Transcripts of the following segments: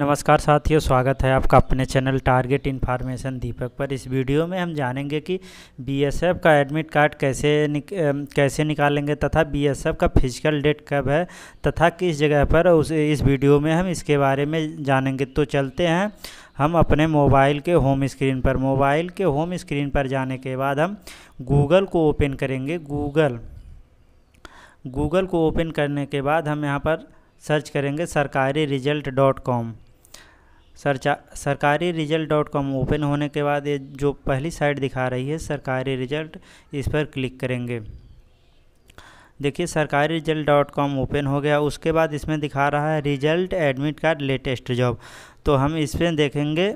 नमस्कार साथियों स्वागत है आपका अपने चैनल टारगेट इन्फॉर्मेशन दीपक पर इस वीडियो में हम जानेंगे कि बीएसएफ का एडमिट कार्ड कैसे निक, कैसे निकालेंगे तथा बीएसएफ का फिजिकल डेट कब है तथा किस जगह पर उस इस वीडियो में हम इसके बारे में जानेंगे तो चलते हैं हम अपने मोबाइल के होम स्क्रीन पर मोबाइल के होम स्क्रीन पर जाने के बाद हम गूगल को ओपन करेंगे गूगल गूगल को ओपन करने के बाद हम यहाँ पर सर्च करेंगे सरकारी रिजल्ट डॉट कॉम सरचा सरकारी रिजल्ट डॉट कॉम ओपन होने के बाद ये जो पहली साइट दिखा रही है सरकारी रिजल्ट इस पर क्लिक करेंगे देखिए सरकारी रिजल्ट डॉट कॉम ओपन हो गया उसके बाद इसमें दिखा रहा है result admit card latest job तो हम इसमें देखेंगे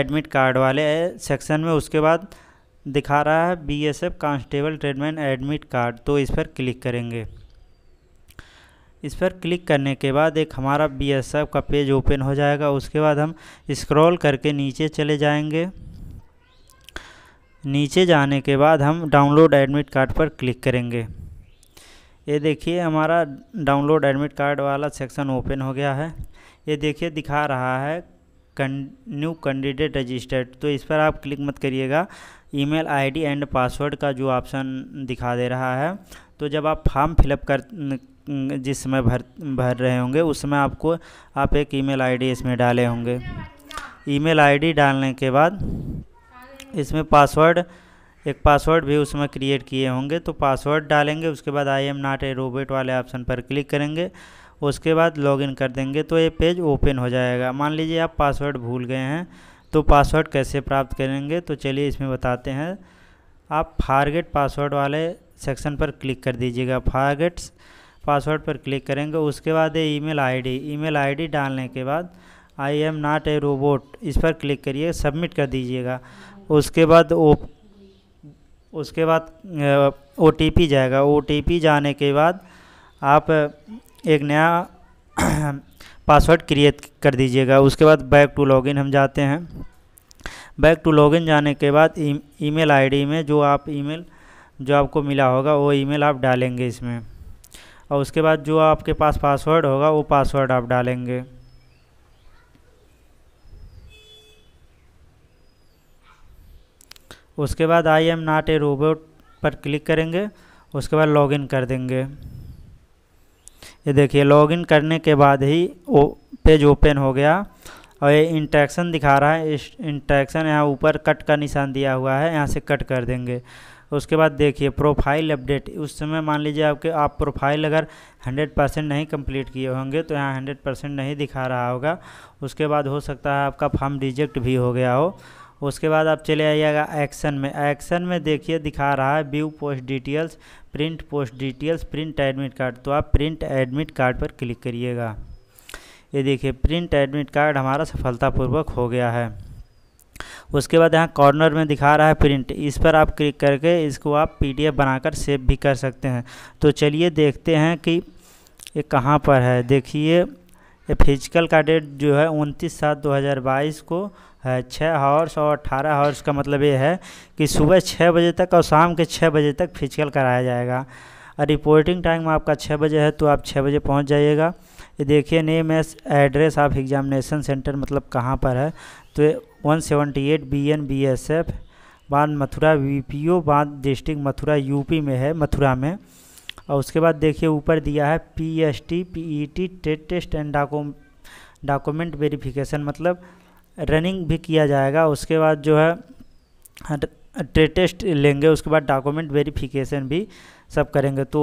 एडमिट कार्ड वाले सेक्शन में उसके बाद दिखा रहा है BSF constable tradesman admit card तो इस पर क्लिक करेंगे इस पर क्लिक करने के बाद एक हमारा बी का पेज ओपन हो जाएगा उसके बाद हम स्क्रॉल करके नीचे चले जाएंगे नीचे जाने के बाद हम डाउनलोड एडमिट कार्ड पर क्लिक करेंगे ये देखिए हमारा डाउनलोड एडमिट कार्ड वाला सेक्शन ओपन हो गया है ये देखिए दिखा रहा है न्यू कैंडिडेट रजिस्टर्ड तो इस पर आप क्लिक मत करिएगा ईमेल आईडी एंड पासवर्ड का जो ऑप्शन दिखा दे रहा है तो जब आप फॉर्म फिलअप कर जिस समय भर भर रहे होंगे उसमें आपको आप एक ईमेल आईडी इसमें डाले होंगे ईमेल आईडी डालने के बाद इसमें पासवर्ड एक पासवर्ड भी उसमें क्रिएट किए होंगे तो पासवर्ड डालेंगे उसके बाद I am not a robot वाले ऑप्शन पर क्लिक करेंगे उसके बाद लॉगिन कर देंगे तो ये पेज ओपन हो जाएगा मान लीजिए आप पासवर्ड भूल गए हैं तो पासवर्ड कैसे प्राप्त करेंगे तो चलिए इसमें बताते हैं आप फारगेट पासवर्ड वाले सेक्शन पर क्लिक कर दीजिएगा फारगेट्स पासवर्ड पर क्लिक करेंगे उसके बाद है ईमेल आईडी ईमेल आईडी डालने के बाद I am not a robot इस पर क्लिक करिए सबमिट कर दीजिएगा उसके बाद ओ उसके बाद ओ जाएगा ओ जाने के बाद आप एक नया पासवर्ड क्रिएट कर दीजिएगा उसके बाद बैक टू लॉगिन हम जाते हैं बैक टू लॉगिन जाने के बाद ईमेल e, आईडी में जो आप ईमेल जो आपको मिला होगा वो ईमेल आप डालेंगे इसमें और उसके बाद जो आपके पास पासवर्ड होगा वो पासवर्ड आप डालेंगे उसके बाद I am not a robot पर क्लिक करेंगे उसके बाद लॉगिन कर देंगे ये देखिए लॉगिन करने के बाद ही वो पेज ओपन हो गया और ये इंट्रैक्शन दिखा रहा है इस इंट्रैक्शन यहाँ ऊपर कट का निशान दिया हुआ है यहाँ से कट कर देंगे उसके बाद देखिए प्रोफाइल अपडेट उस समय मान लीजिए आपके आप प्रोफाइल अगर 100 परसेंट नहीं कंप्लीट किए होंगे तो यहाँ 100 परसेंट नहीं दिखा रहा होगा उसके बाद हो सकता है आपका फॉर्म रिजेक्ट भी हो गया हो उसके बाद आप चले आइएगा एक्शन में एक्शन में देखिए दिखा रहा है view post details print post details print admit card तो आप प्रिंट एडमिट कार्ड पर क्लिक करिएगा ये देखिए प्रिंट एडमिट कार्ड हमारा सफलतापूर्वक हो गया है उसके बाद यहाँ कॉर्नर में दिखा रहा है प्रिंट इस पर आप क्लिक करके इसको आप पीडीएफ बनाकर सेव भी कर सकते हैं तो चलिए देखते हैं कि ये कहाँ पर है देखिए फिजिकल का डेट जो है उनतीस सात 2022 को है छः हावर्स और अट्ठारह हावर्स का मतलब ये है कि सुबह छः बजे तक और शाम के छः बजे तक फिजिकल कराया जाएगा और रिपोर्टिंग टाइम आपका छः बजे है तो आप छः बजे पहुंच जाइएगा ये देखिए name S address of examination centre मतलब कहाँ पर है तो one seventy eight B N B S F बांध मथुरा वी पी ओ बांध डिस्ट्रिक्ट मथुरा यूपी में है मथुरा में और उसके बाद देखिए ऊपर दिया है P S T P E T टेट टेस्ट एंड डाकूम डॉक्यूमेंट वेरिफिकेशन मतलब रनिंग भी किया जाएगा उसके बाद जो है टेस्ट हाँ, लेंगे उसके बाद डॉक्यूमेंट वेरिफिकेशन भी सब करेंगे तो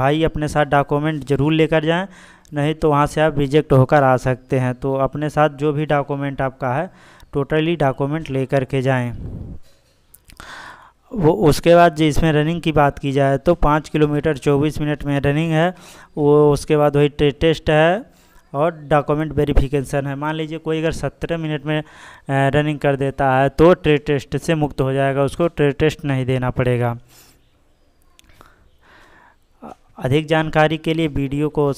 भाई अपने साथ डॉक्यूमेंट ज़रूर लेकर जाएं नहीं तो वहाँ से आप रिजेक्ट होकर आ सकते हैं तो अपने साथ जो भी डॉक्यूमेंट आपका है टोटली डॉक्यूमेंट लेकर के जाएं वो उसके बाद जो इसमें रनिंग की बात की जाए तो पाँच किलोमीटर चौबीस मिनट में रनिंग है वो उसके बाद वही टेस्ट है और डॉक्यूमेंट वेरिफिकेशन है मान लीजिए कोई अगर सत्रह मिनट में रनिंग कर देता है तो ट्रे टेस्ट से मुक्त हो जाएगा उसको ट्रे टेस्ट नहीं देना पड़ेगा अधिक जानकारी के लिए वीडियो को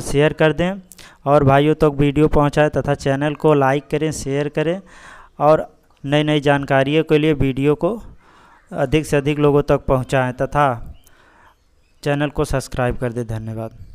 शेयर कर दें और भाइयों तक तो वीडियो पहुंचाएं तथा चैनल को लाइक करें शेयर करें और नई नई जानकारियों के लिए वीडियो को अधिक से अधिक लोगों तक पहुंचाएं तथा चैनल को सब्सक्राइब कर दें धन्यवाद